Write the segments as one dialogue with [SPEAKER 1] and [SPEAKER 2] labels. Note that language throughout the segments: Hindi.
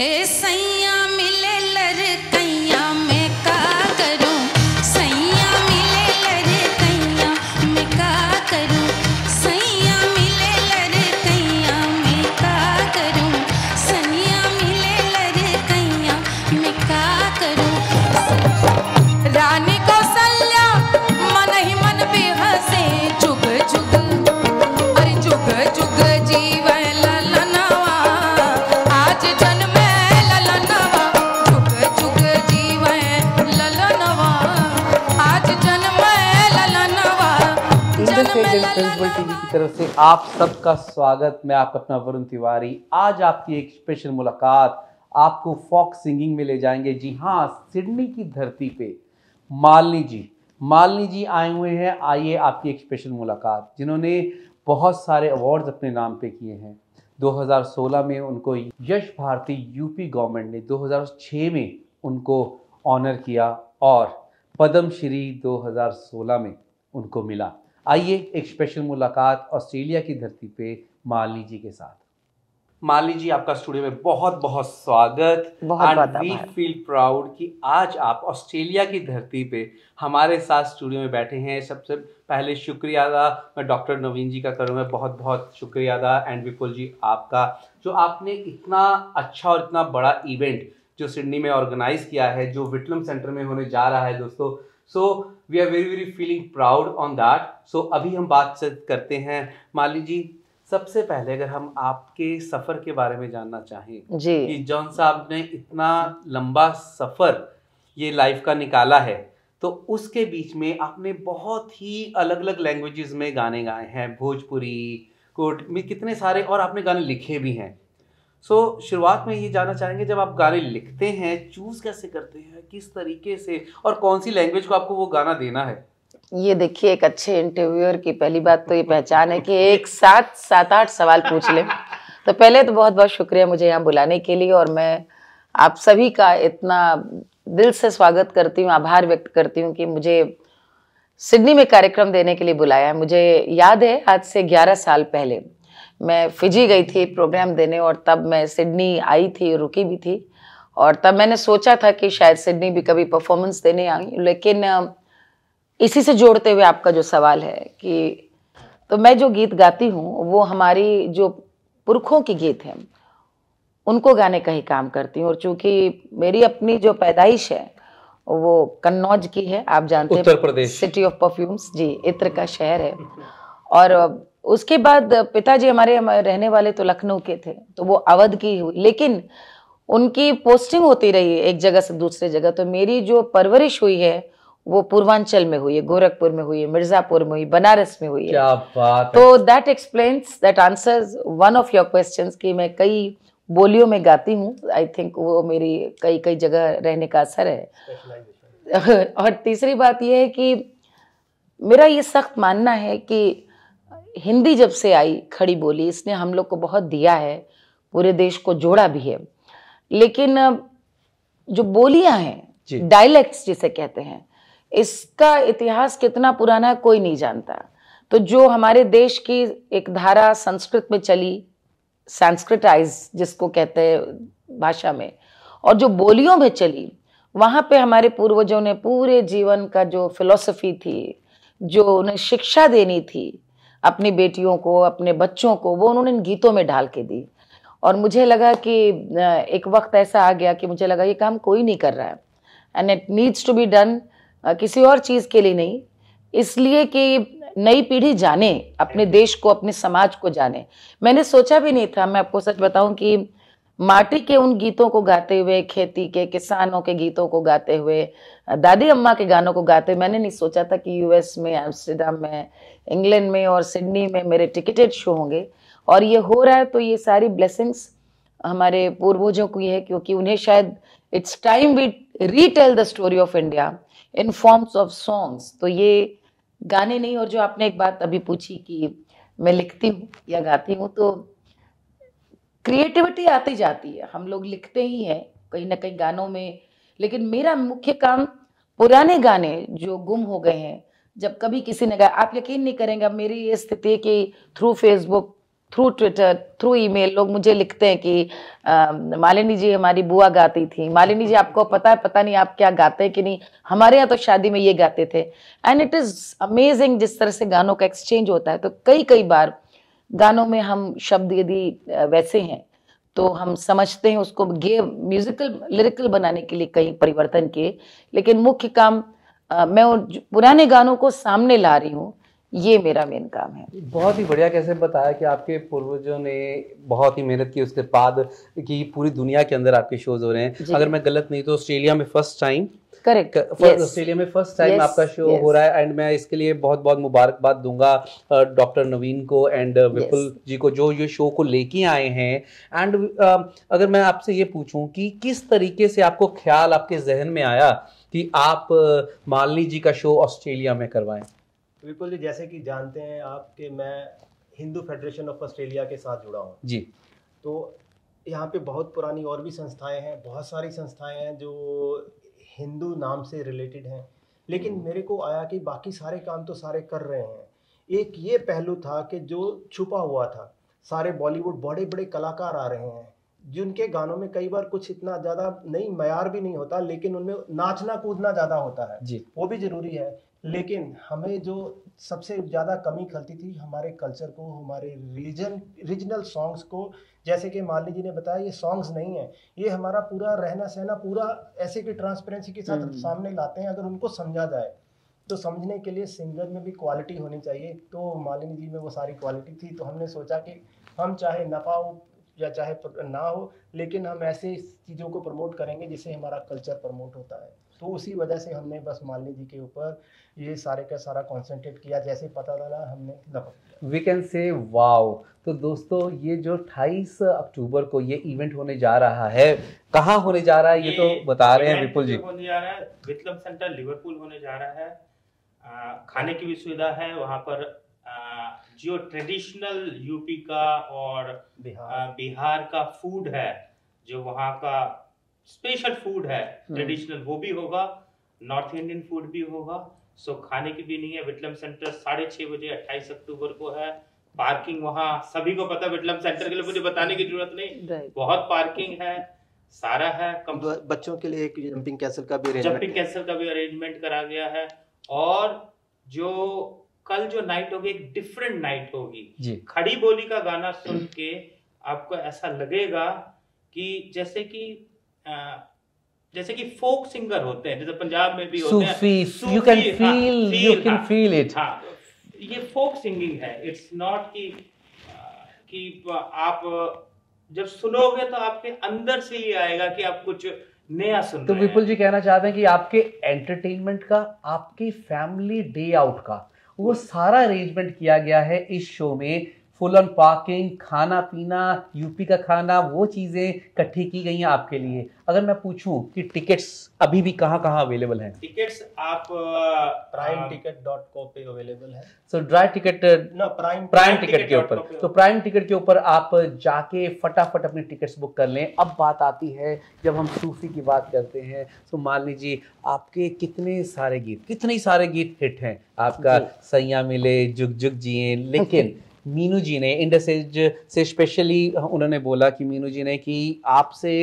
[SPEAKER 1] ए सैया मिले लर कैया से प्रिंसिपल
[SPEAKER 2] टीवी की तरफ से आप सबका स्वागत मैं आपका अपना वरुण तिवारी आज आपकी एक स्पेशल मुलाकात आपको फॉक सिंगिंग में ले जाएंगे जी हाँ सिडनी की धरती पे मालनी जी मालनी जी आए हुए हैं आइए आपकी एक स्पेशल मुलाकात जिन्होंने बहुत सारे अवार्ड्स अपने नाम पे किए हैं 2016 में उनको यश भारती यूपी गवर्नमेंट ने 2006 में उनको ऑनर किया और पद्मश्री श्री 2016 में उनको मिला आइए एक स्पेशल मुलाकात ऑस्ट्रेलिया की धरती पे मालनी जी के साथ माली जी आपका स्टूडियो में बहुत बहुत स्वागत एंड वी फील प्राउड कि आज आप ऑस्ट्रेलिया की धरती पे हमारे साथ स्टूडियो में बैठे हैं सबसे पहले शुक्रिया अदा मैं डॉक्टर नवीन जी का करूँ मैं बहुत बहुत शुक्रिया अदा एंड विपुल जी आपका जो आपने इतना अच्छा और इतना बड़ा इवेंट जो सिडनी में ऑर्गेनाइज किया है जो विटलम सेंटर में होने जा रहा है दोस्तों so so, we are very very feeling proud on that so अभी हम बात करते हैं माली जी सबसे पहले अगर हम आपके सफर के बारे में जानना चाहें जी कि जॉन साहब ने इतना लंबा सफर ये लाइफ का निकाला है तो उसके बीच में आपने बहुत ही अलग अलग लैंग्वेजेस में गाने गाए हैं भोजपुरी कोट में कितने सारे और आपने गाने लिखे भी हैं सो so, शुरुआत में ये जानना चाहेंगे जब आप गाने लिखते हैं चूज कैसे करते हैं किस तरीके से और कौन सी लैंग्वेज को आपको वो गाना देना है
[SPEAKER 1] ये देखिए एक अच्छे इंटरव्यूअर की पहली बात तो ये पहचान है कि एक साथ सात आठ सवाल पूछ ले तो पहले तो बहुत बहुत शुक्रिया मुझे यहाँ बुलाने के लिए और मैं आप सभी का इतना दिल से स्वागत करती हूँ आभार व्यक्त करती हूँ कि मुझे सिडनी में कार्यक्रम देने के लिए बुलाया है मुझे याद है आज से 11 साल पहले मैं फिजी गई थी प्रोग्राम देने और तब मैं सिडनी आई थी रुकी भी थी और तब मैंने सोचा था कि शायद सिडनी भी कभी परफॉर्मेंस देने आई लेकिन इसी से जोड़ते हुए आपका जो सवाल है कि तो मैं जो गीत गाती हूँ वो हमारी जो पुरखों की गीत हैं उनको गाने का ही काम करती हूँ और चूंकि मेरी अपनी जो पैदाइश है वो कन्नौज की है आप जानते हैं सिटी ऑफ परफ्यूम्स जी इत्र का शहर है और उसके बाद पिताजी हमारे रहने वाले तो लखनऊ के थे तो वो अवध की हुई लेकिन उनकी पोस्टिंग होती रही है एक जगह से दूसरे जगह तो मेरी जो परवरिश हुई है वो पूर्वांचल में हुई है गोरखपुर में हुई है मिर्जापुर में हुई बनारस में हुई है क्या बात तो that explains that answers one of your question की मैं कई बोलियों में गाती हूँ आई थिंक वो मेरी कई कई जगह रहने का असर है और तीसरी बात यह है कि मेरा ये सख्त मानना है कि हिंदी जब से आई खड़ी बोली इसने हम लोग को बहुत दिया है पूरे देश को जोड़ा भी है लेकिन जो बोलियां हैं डायलैक्ट्स जिसे कहते हैं इसका इतिहास कितना पुराना है कोई नहीं जानता तो जो हमारे देश की एक धारा संस्कृत में चली संस्कृटाइज जिसको कहते हैं भाषा में और जो बोलियों में चली वहाँ पे हमारे पूर्वजों ने पूरे जीवन का जो फिलॉसफी थी जो उन्हें शिक्षा देनी थी अपनी बेटियों को अपने बच्चों को वो उन्होंने इन गीतों में ढाल के दी और मुझे लगा कि एक वक्त ऐसा आ गया कि मुझे लगा ये काम कोई नहीं कर रहा है and it needs to be done किसी और चीज़ के लिए नहीं इसलिए कि नई पीढ़ी जाने अपने देश को अपने समाज को जाने मैंने सोचा भी नहीं था मैं आपको सच बताऊं कि माटी के उन गीतों को गाते हुए खेती के किसानों के गीतों को गाते हुए दादी अम्मा के गानों को गाते मैंने नहीं सोचा था कि यूएस में एम्स्टरडम में इंग्लैंड में और सिडनी में मेरे टिकटेड शो होंगे और ये हो रहा है तो ये सारी ब्लेसिंग्स हमारे पूर्वजों की है क्योंकि उन्हें शायद it's time we retell the story of India in forms of songs तो ये गाने नहीं और जो आपने एक बात अभी पूछी कि मैं लिखती हूँ या गाती हूँ तो क्रिएटिविटी आती जाती है हम लोग लिखते ही हैं कहीं ना कहीं गानों में लेकिन मेरा मुख्य काम पुराने गाने जो गुम हो गए हैं जब कभी किसी ने गाया आप यकीन नहीं करेंगे मेरी ये स्थिति कि through Facebook through Twitter through email लोग मुझे लिखते हैं कि मालिनी जी हमारी बुआ गाती थी मालिनी जी आपको पता है पता नहीं आप क्या गाते हैं कि नहीं हमारे यहाँ तो शादी में ये गाते थे एंड इट इज़ अमेजिंग जिस तरह से गानों का एक्सचेंज होता है तो कई कई बार गानों में हम शब्द यदि वैसे हैं तो हम समझते हैं उसको गे म्यूजिकल लिरिकल बनाने के लिए कई परिवर्तन किए लेकिन मुख्य काम आ, मैं उन पुराने गानों को सामने ला रही हूँ ये मेरा मेन काम है बहुत
[SPEAKER 2] ही बढ़िया कैसे बताया कि आपके पूर्वजों ने बहुत ही मेहनत की उसके बाद कि पूरी दुनिया के अंदर आपके शोज हो रहे हैं अगर मैं गलत नहीं तो ऑस्ट्रेलिया में फर्स्ट टाइम करेक्ट ऑस्ट्रेलिया में फर्स्ट टाइम आपका शो yes. हो रहा है एंड मैं इसके लिए बहुत बहुत मुबारकबाद दूंगा डॉक्टर नवीन को एंड विपुल yes. जी को जो ये शो को लेके आए हैं एंड अगर मैं आपसे ये पूछूं कि किस तरीके से आपको ख्याल आपके जहन में आया कि आप मालनी जी का शो ऑस्ट्रेलिया में करवाएं
[SPEAKER 3] बिल्कुल जी जैसे कि जानते हैं आप कि मैं हिंदू फेडरेशन ऑफ ऑस्ट्रेलिया के साथ जुड़ा हूँ जी तो यहाँ पे बहुत पुरानी और भी संस्थाएं हैं बहुत सारी संस्थाएं हैं जो हिंदू नाम से रिलेटेड हैं लेकिन मेरे को आया कि बाकी सारे काम तो सारे कर रहे हैं एक ये पहलू था कि जो छुपा हुआ था सारे बॉलीवुड बड़े बड़े कलाकार आ रहे हैं जिनके गानों में कई बार कुछ इतना ज़्यादा नहीं मैार भी नहीं होता लेकिन उनमें नाचना कूदना ज़्यादा होता है जी वो भी ज़रूरी है लेकिन हमें जो सबसे ज़्यादा कमी खलती थी हमारे कल्चर को हमारे रीजन रीजनल सॉन्ग्स को जैसे कि मालनी जी ने बताया ये सॉन्ग्स नहीं है ये हमारा पूरा रहना सहना पूरा ऐसे की ट्रांसपेरेंसी के साथ हम्म। सामने लाते हैं अगर उनको समझा जाए तो समझने के लिए सिंगर में भी क्वालिटी होनी चाहिए तो मालिनी जी में वो सारी क्वालिटी थी तो हमने सोचा कि हम चाहे नफा हो या चाहे ना हो लेकिन हम ऐसे चीज़ों को प्रमोट करेंगे जिससे हमारा कल्चर प्रमोट होता है तो उसी वजह से हमने बस मालनी जी के ऊपर ये सारे का सारा कॉन्सेंट्रेट किया जैसे पता चला हमने
[SPEAKER 2] वी कैन से वाओ तो दोस्तों ये जो 28 अक्टूबर को ये इवेंट होने जा रहा है कहाँ होने जा रहा है ये, तो ये तो बता रहे हैं विपुल जी होने
[SPEAKER 4] जा रहा है वितलम सेंटर लिवरपूल होने जा रहा है आ, खाने की भी सुविधा है वहाँ पर आ, जो ट्रेडिशनल यूपी का और बिहार, आ, बिहार का फूड है जो वहाँ का स्पेशल फूड है हम्म। ट्रेडिशनल वो भी होगा नॉर्थ इंडियन फूड भी होगा सो खाने की भी नहीं है विटलम सेंटर साढ़े छह बजे अट्ठाईस अक्टूबर को है
[SPEAKER 3] पार्किंग वहां
[SPEAKER 4] सभी को पता विटलम सेंटर के लिए मुझे बताने की जरूरत नहीं बहुत पार्किंग है सारा है कम
[SPEAKER 3] बच्चों के लिए एक जंपिंग कैसल का भी जंपिंग कैसल
[SPEAKER 4] का भी अरेंजमेंट करा गया है और जो कल जो नाइट होगी एक डिफरेंट नाइट होगी खड़ी बोली का गाना सुन के आपको ऐसा लगेगा कि जैसे कि जैसे कि फोक सिंगर होते हैं जैसे पंजाब में भी होते हैं you can feel you
[SPEAKER 2] can feel it
[SPEAKER 4] ये फोक सिंगिंग है इट्स नॉट कि कि आप जब सुनोगे तो आपके अंदर से ही आएगा कि आप कुछ नया सुन तो विपुल
[SPEAKER 2] जी कहना चाहते हैं कि आपके एंटरटेनमेंट का आपकी फैमिली डे आउट का वो सारा अरेंजमेंट किया गया है इस शो में फुल ऑन पार्किंग खाना पीना यूपी का खाना वो चीज़ें इकट्ठी की गई हैं आपके लिए अगर मैं पूछूं कि टिकट्स अभी भी कहाँ कहाँ अवेलेबल हैं
[SPEAKER 3] टिकट्स आप प्राइम टिकट डॉट कॉम पे अवेलेबल है
[SPEAKER 2] सो ड्राई टिकट
[SPEAKER 3] ना प्राइम प्राइम टिकट के ऊपर तो
[SPEAKER 2] प्राइम टिकट के ऊपर आप जाके फटाफट अपनी टिकट्स बुक कर लें अब बात आती है जब हम सूफी की बात करते हैं तो मान लीजिए आपके कितने सारे गीत कितने सारे गीत हिट हैं आपका सैया मिले जुग जुग जिए लेकिन मीनू जी ने इंडसेज से स्पेशली उन्होंने बोला कि मीनू जी ने कि आपसे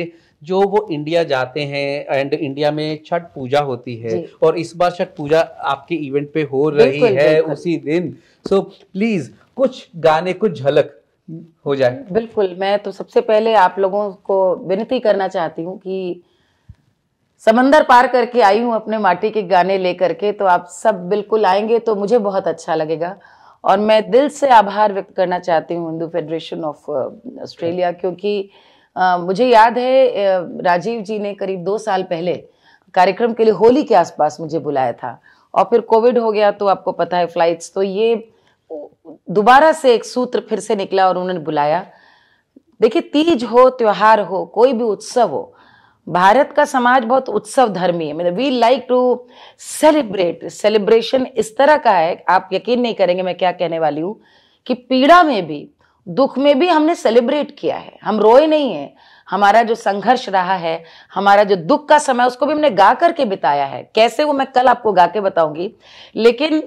[SPEAKER 2] जो वो इंडिया जाते हैं एंड इंडिया में छठ पूजा होती है और इस बार छठ पूजा आपके इवेंट पे हो रही है उसी दिन सो so, प्लीज कुछ गाने कुछ झलक हो जाए
[SPEAKER 1] बिल्कुल मैं तो सबसे पहले आप लोगों को विनती करना चाहती हूँ कि समंदर पार करके आई हूँ अपने माटी के गाने लेकर के तो आप सब बिल्कुल आएंगे तो मुझे बहुत अच्छा लगेगा और मैं दिल से आभार व्यक्त करना चाहती हूँ हिंदू फेडरेशन ऑफ ऑस्ट्रेलिया क्योंकि आ, मुझे याद है राजीव जी ने करीब दो साल पहले कार्यक्रम के लिए होली के आसपास मुझे बुलाया था और फिर कोविड हो गया तो आपको पता है फ्लाइट्स तो ये दोबारा से एक सूत्र फिर से निकला और उन्होंने बुलाया देखिए तीज हो त्योहार हो कोई भी उत्सव हो भारत का समाज बहुत उत्सव धर्मी है मतलब we like to celebrate celebration इस तरह का है आप यकीन नहीं करेंगे मैं क्या कहने वाली हूँ कि पीड़ा में भी दुख में भी हमने सेलिब्रेट किया है हम रोए नहीं है हमारा जो संघर्ष रहा है हमारा जो दुख का समय उसको भी हमने गा करके बिताया है कैसे वो मैं कल आपको गा के बताऊंगी लेकिन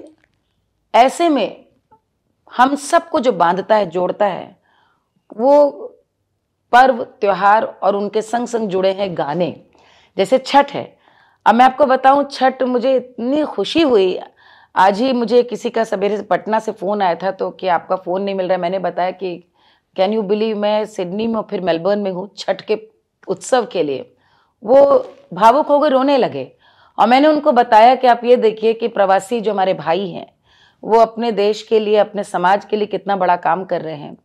[SPEAKER 1] ऐसे में हम सबको जो बांधता है जोड़ता है वो पर्व त्योहार और उनके संग संग जुड़े हैं गाने जैसे छठ है अब मैं आपको बताऊं छठ मुझे इतनी खुशी हुई आज ही मुझे किसी का सवेरे पटना से फ़ोन आया था तो कि आपका फ़ोन नहीं मिल रहा है मैंने बताया कि कैन यू बिलीव मैं सिडनी में फिर मेलबर्न में हूँ छठ के उत्सव के लिए वो भावुक होकर रोने लगे और मैंने उनको बताया कि आप ये देखिए कि प्रवासी जो हमारे भाई हैं वो अपने देश के लिए अपने समाज के लिए कितना बड़ा काम कर रहे हैं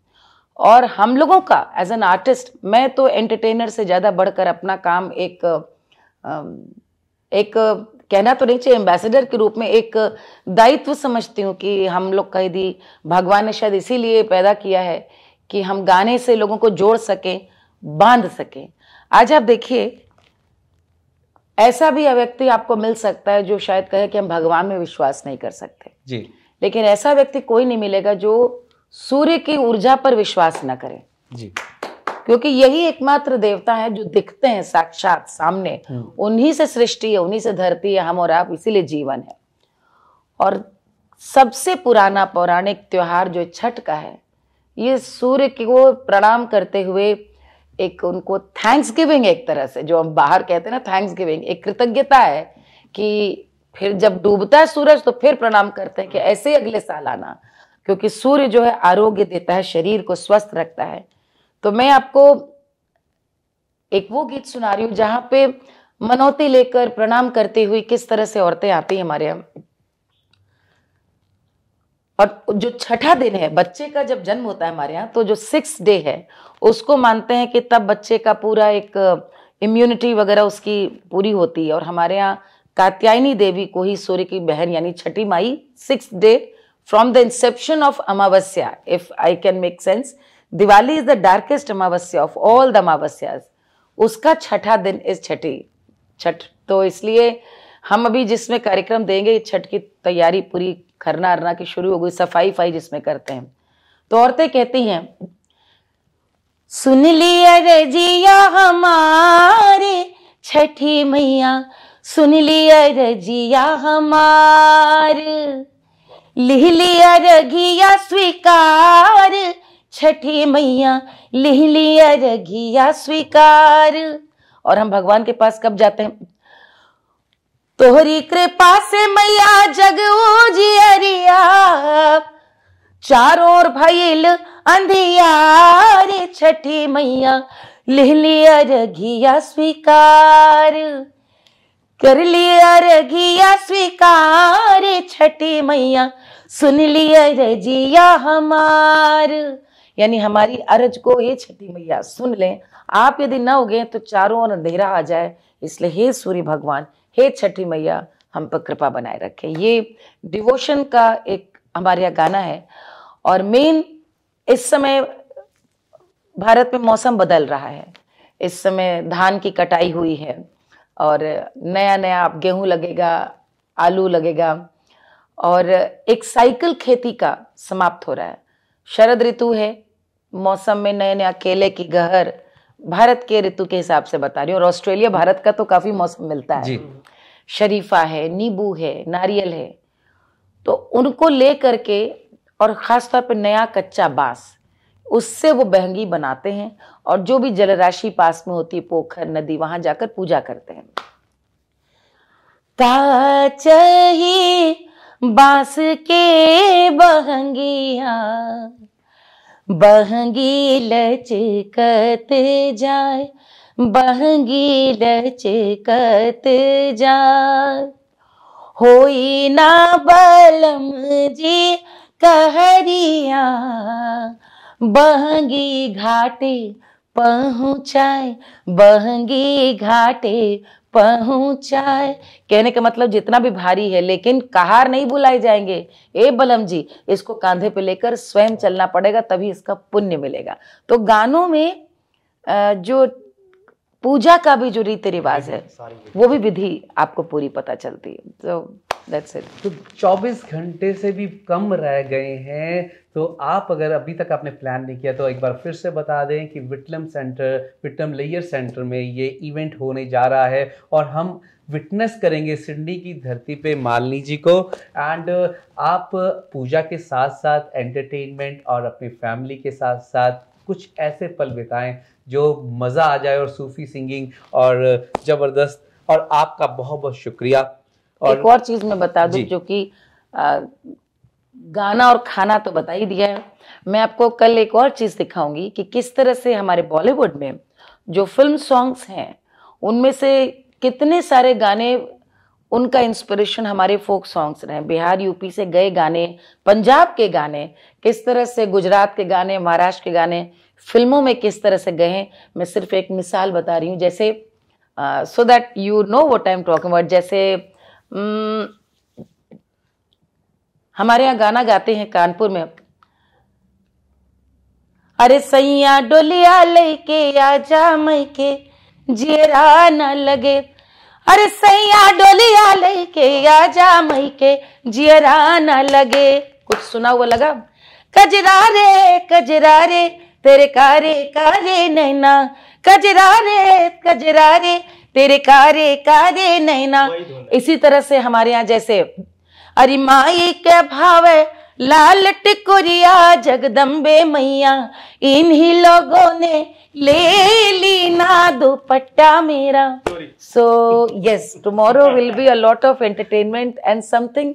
[SPEAKER 1] और हम लोगों का एज एन आर्टिस्ट मैं तो एंटरटेनर से ज़्यादा बढ़कर अपना काम एक एक कहना तो नहीं चाहिए एम्बेसडर के रूप में एक दायित्व समझती हूँ कि हम लोग कह दी भगवान ने शायद इसीलिए पैदा किया है कि हम गाने से लोगों को जोड़ सकें बांध सकें आज आप देखिए ऐसा भी व्यक्ति आपको मिल सकता है जो शायद कहे कि हम भगवान में विश्वास नहीं कर सकते जी लेकिन ऐसा व्यक्ति कोई नहीं मिलेगा जो सूर्य की ऊर्जा पर विश्वास न करें जी क्योंकि यही एकमात्र देवता है जो दिखते हैं साक्षात सामने हम्म। उन्हीं से सृष्टि है उन्हीं से धरती है हम और आप इसीलिए जीवन है और सबसे पुराना पौराणिक त्योहार जो छठ का है ये सूर्य को प्रणाम करते हुए एक उनको थैंक्स गिविंग एक तरह से जो हम बाहर कहते हैं ना थैंक्स गिविंग एक कृतज्ञता है कि फिर जब डूबता है सूरज तो फिर प्रणाम करते हैं कि ऐसे ही अगले साल आना क्योंकि सूर्य जो है आरोग्य देता है शरीर को स्वस्थ रखता है तो मैं आपको एक वो गीत सुना रही हूं जहां पे मनौती लेकर प्रणाम करती हुई किस तरह से औरतें आती हैं हमारे यहां और जो छठा दिन है बच्चे का जब जन्म होता है हमारे यहाँ तो जो सिक्स डे है उसको मानते हैं कि तब बच्चे का पूरा एक इम्यूनिटी वगैरह उसकी पूरी होती है और हमारे यहाँ कात्यायनी देवी को ही सूर्य की बहन यानी Chhathi Mai six day from the inception of amavasya if I can make sense Diwali is the darkest amavasya of all the Amavasyas. उसका छठा दिन इज छठी छठ तो इसलिए हम अभी जिसमें कार्यक्रम देंगे छठ की तैयारी पूरी खरना अरना की शुरू हो गई सफाई फाई जिसमें करते हैं तो औरतें कहती हैं सुन लिया रजिया हमारे छठी मैया सुन लिया रजिया हमारे लिहली अरघिया स्वीकार छठी मैया लिहली अरघिया स्वीकार और हम भगवान के पास कब जाते हैं तोहरी कृपा से मैया जग उजियरिया चार ओर भयल अंधियारे छठी मैया लिहली अरघिया स्वीकार कर लिया रगिया स्वीकार छठी मैया सुन लिया रजिया हमार यानी हमारी अरज को हे छठी मैया सुन ले आप यदि न हो गए तो चारों ओर अंधेरा आ जाए इसलिए हे सूर्य भगवान हे छठी मैया हम पर कृपा बनाए रखें ये डिवोशन का एक हमारे यहाँ गाना है और मेन इस समय भारत में मौसम बदल रहा है इस समय धान की कटाई हुई है और नया नया आप गेहूँ लगेगा आलू लगेगा और एक साइकिल खेती का समाप्त हो रहा है शरद ऋतु है मौसम में नए नया केले की गहर भारत के ऋतु के हिसाब से बता रही हूँ और ऑस्ट्रेलिया भारत का तो काफी मौसम मिलता है शरीफा है नींबू है नारियल है तो उनको ले करके और ख़ासतौर पर नया कच्चा बांस उससे वो बहंगी बनाते हैं और जो भी जलराशि पास में होती है पोखर नदी वहां जाकर पूजा करते हैं ताचही बांस के बहंगिया बहंगी लचकत जाए बहंगी लचकत जाए होई ना बलम जी कहरिया बहंगी घाटे पहुंचाए बहंगी घाटे पहुंचाए कहने का मतलब जितना भी भारी है लेकिन कहार नहीं बुलाए जाएंगे ए बलम जी इसको कांधे पे लेकर स्वयं चलना पड़ेगा तभी इसका पुण्य मिलेगा तो गानों में जो पूजा का भी जो रीति रिवाज है वो भी विधि आपको पूरी पता चलती है तो
[SPEAKER 2] दैट्स इट तो 24 घंटे से भी कम रह गए हैं तो आप अगर अभी तक आपने प्लान नहीं किया तो एक बार फिर से बता दें कि विटलम सेंटर विटलम लेयर सेंटर में ये इवेंट होने जा रहा है और हम विटनेस करेंगे सिडनी की धरती पे मालनी जी को एंड uh, आप पूजा के साथ साथ एंटरटेनमेंट और अपनी फैमिली के साथ साथ कुछ ऐसे पल बिताएं जो मज़ा आ जाए और सूफी सिंगिंग और ज़बरदस्त और आपका बहुत बहुत शुक्रिया
[SPEAKER 1] और एक और चीज मैं बता दू जो कि गाना और खाना तो बता ही दिया है मैं आपको कल एक और चीज दिखाऊंगी कि किस तरह से हमारे बॉलीवुड में जो फिल्म सॉन्ग्स हैं उनमें से कितने सारे गाने उनका इंस्पिरेशन हमारे फोक सॉन्ग्स रहे बिहार यूपी से गए गाने पंजाब के गाने किस तरह से गुजरात के गाने महाराष्ट्र के गाने फिल्मों में किस तरह से गए हैं मैं सिर्फ एक मिसाल बता रही हूँ जैसे so that you know what I am talking about जैसे हम्म। हमारे यहाँ गाना गाते हैं कानपुर में अरे सैया डोलिया लेके आजा मई के जेरा न लगे अरे सैया डोलिया लेके आजा मई के जेरा न लगे कुछ सुना हुआ लगा कजरा रे कजरा रे तेरे कारे कारे नैना कजरा रे कजरा रे तेरे कारे कारे नैना तो इसी तरह से हमारे यहाँ जैसे अरे माई के भाव लाल टिकुरिया जगदम्बे मैया इन्हीं लोगों ने ले ली ना दुपट्टा मेरा so yes tomorrow will be a lot of entertainment and something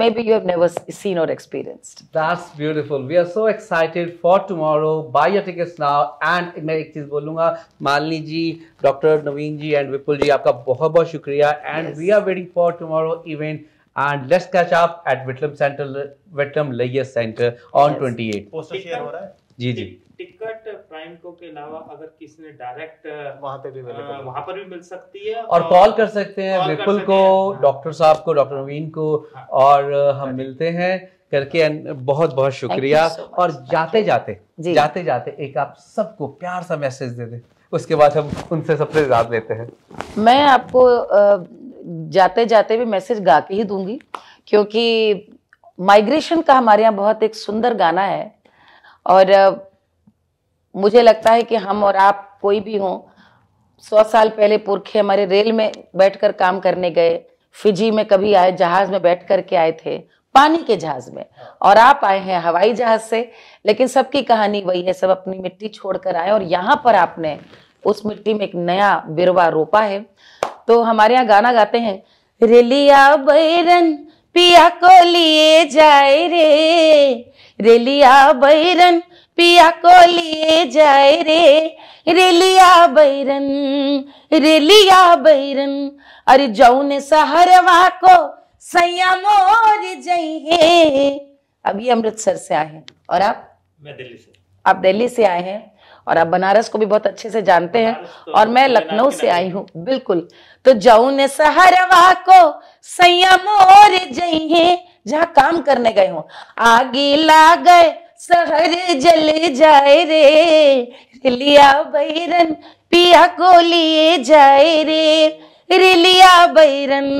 [SPEAKER 1] maybe you have never seen or experienced. That's
[SPEAKER 2] beautiful. We are so excited for tomorrow. Buy your tickets now. And I will say something. Malini ji, Dr. Navinji, and Vipul ji, aapka bohat bohat shukriya. And we are waiting for tomorrow event. And let's catch up at Whitlam Center, Whitlam Leyes Center on 28. Poster share ho raha
[SPEAKER 4] Prime को के अलावा अगर किसी ने डायरेक्ट वहां पे भी मिले वहां पर भी मिल सकती है और कॉल
[SPEAKER 2] कर सकते हैं विपुल को डॉक्टर हाँ। साहब को डॉक्टर नवीन को हाँ। और हम मिलते हैं करके बहुत बहुत शुक्रिया so और जाते जाते जाते जाते एक आप सबको प्यार सा मैसेज दे दे उसके बाद हम उनसे सबसे रात लेते हैं
[SPEAKER 1] मैं आपको जाते जाते भी मैसेज गा के ही दूंगी क्योंकि माइग्रेशन का हमारे यहाँ बहुत एक सुंदर गाना है और मुझे लगता है कि हम और आप कोई भी हो सौ साल पहले पुरखे हमारे रेल में बैठकर काम करने गए फिजी में कभी आए जहाज में बैठ करके आए थे पानी के जहाज में और आप आए हैं हवाई जहाज से लेकिन सबकी कहानी वही है सब अपनी मिट्टी छोड़कर आए और यहाँ पर आपने उस मिट्टी में एक नया बिरवा रोपा है तो हमारे यहाँ गाना गाते हैं रेलिया बैरन पिया को लिए जाए रे रेलिया बैरन पिया को लिए जाए रे रेलिया बैरन रेलिया बैरन अरे जौन सहरवा को सैया मोर जइए अभी अमृतसर से आए हैं और आप मैं दिल्ली से आप दिल्ली से आए हैं और आप बनारस को भी बहुत अच्छे से जानते हैं तो और मैं लखनऊ से आई हूँ बिल्कुल तो जौन सहरवा को सैया मोर जाइए जहाँ काम करने गए हो आगे ला गए सहर जल जाए रे रिलिया बैरन पिया को लिए जाए रे रिलिया बैरन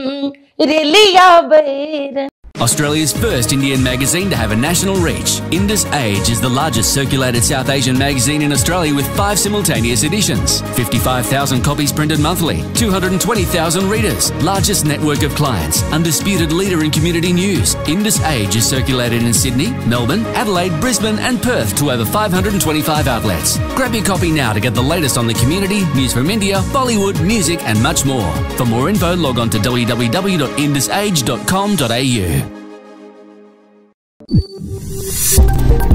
[SPEAKER 1] रिलिया बैरन
[SPEAKER 2] Australia's first Indian magazine to have a national reach, Indus Age is the largest circulated South Asian magazine in Australia with five simultaneous editions, 55,000 copies printed monthly, 220,000 readers, largest network of clients, undisputed leader in community news. Indus Age is circulated in Sydney, Melbourne, Adelaide, Brisbane, and Perth to over 525 outlets. Grab your copy now to get the latest on the community, news from India, Bollywood, music, and much more. For more info, log on to www.indusage.com.au. Peace.